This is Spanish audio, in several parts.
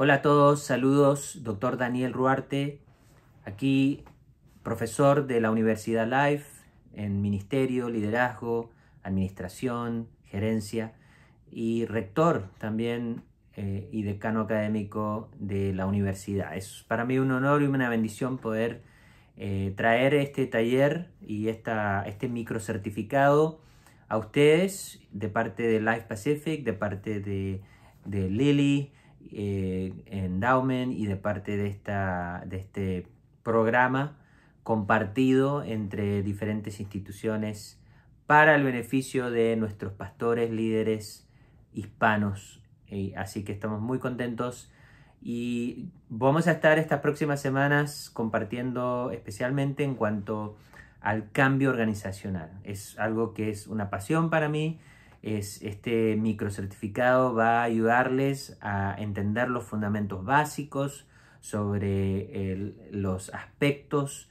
Hola a todos, saludos, doctor Daniel Ruarte, aquí profesor de la Universidad Life en Ministerio, Liderazgo, Administración, Gerencia y rector también eh, y decano académico de la universidad. Es para mí un honor y una bendición poder eh, traer este taller y esta, este micro certificado a ustedes de parte de Life Pacific, de parte de, de Lily, eh, endowment y de parte de, de este programa compartido entre diferentes instituciones para el beneficio de nuestros pastores, líderes hispanos. Eh, así que estamos muy contentos y vamos a estar estas próximas semanas compartiendo especialmente en cuanto al cambio organizacional. Es algo que es una pasión para mí es, este microcertificado va a ayudarles a entender los fundamentos básicos sobre los aspectos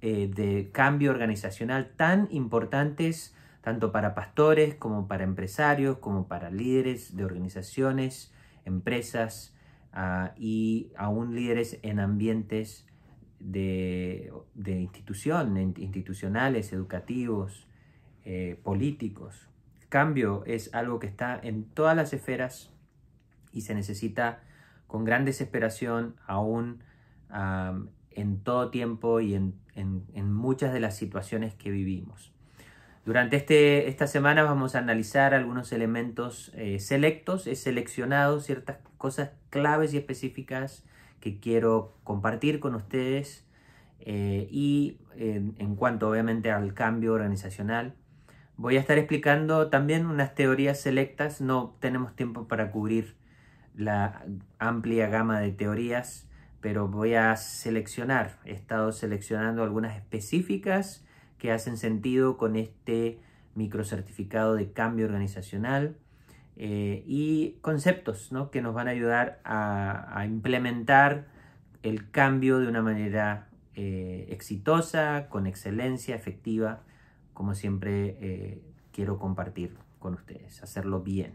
eh, de cambio organizacional tan importantes tanto para pastores como para empresarios, como para líderes de organizaciones, empresas ah, y aún líderes en ambientes de, institución, institucionales, educativos, eh, políticos cambio es algo que está en todas las esferas y se necesita con gran desesperación aún en todo tiempo y en, muchas de las situaciones que vivimos. Durante este, esta semana vamos a analizar algunos elementos eh, selectos, he seleccionado ciertas cosas claves y específicas que quiero compartir con ustedes eh, y en cuanto obviamente al cambio organizacional Voy a estar explicando también unas teorías selectas, no tenemos tiempo para cubrir la amplia gama de teorías, pero voy a seleccionar, he estado seleccionando algunas específicas que hacen sentido con este microcertificado de cambio organizacional eh, y conceptos que nos van a ayudar a, implementar el cambio de una manera eh, exitosa, con excelencia, efectiva como siempre eh, quiero compartir con ustedes, hacerlo bien.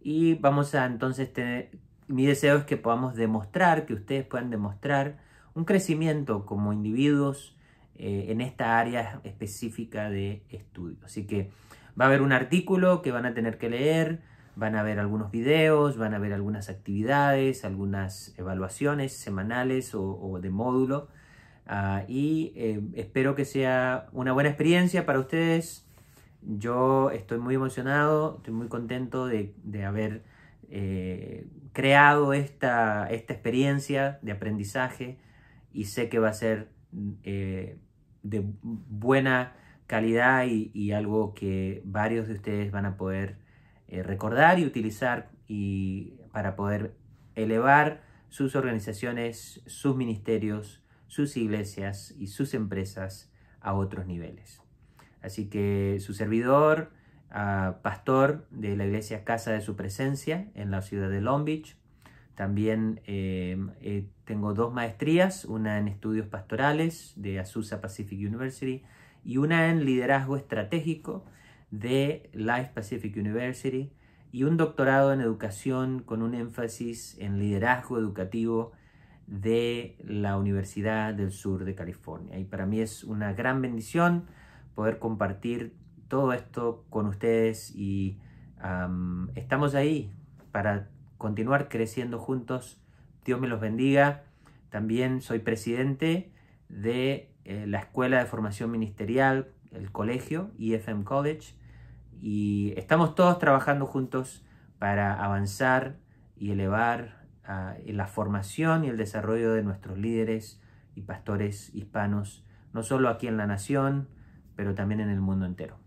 Y vamos a entonces tener, mi deseo es que podamos demostrar, que ustedes puedan demostrar un crecimiento como individuos eh, en esta área específica de estudio. Así que va a haber un artículo que van a tener que leer, van a ver algunos videos, van a ver algunas actividades, algunas evaluaciones semanales o de módulo Ah, y eh, espero que sea una buena experiencia para ustedes. Yo estoy muy emocionado, estoy muy contento de, haber eh, creado esta, experiencia de aprendizaje y sé que va a ser eh, de buena calidad y, y, algo que varios de ustedes van a poder recordar y utilizar y para poder elevar sus organizaciones, sus ministerios, sus iglesias y sus empresas a otros niveles. Así que su servidor, ah, pastor de la iglesia Casa de Su Presencia en la ciudad de Long Beach, también em, eh, tengo dos maestrías, una en estudios pastorales de Azusa Pacific University y una en liderazgo estratégico de Life Pacific University y un doctorado en educación con un énfasis en liderazgo educativo de la Universidad del Sur de California. Y para mí es una gran bendición poder compartir todo esto con ustedes y estamos ahí para continuar creciendo juntos. Dios me los bendiga. También soy presidente de eh, la Escuela de Formación Ministerial, el colegio, EFM College, y estamos todos trabajando juntos para avanzar y elevar Ah, la formación y el desarrollo de nuestros líderes y pastores hispanos, no solo aquí en la nación, pero también en el mundo entero.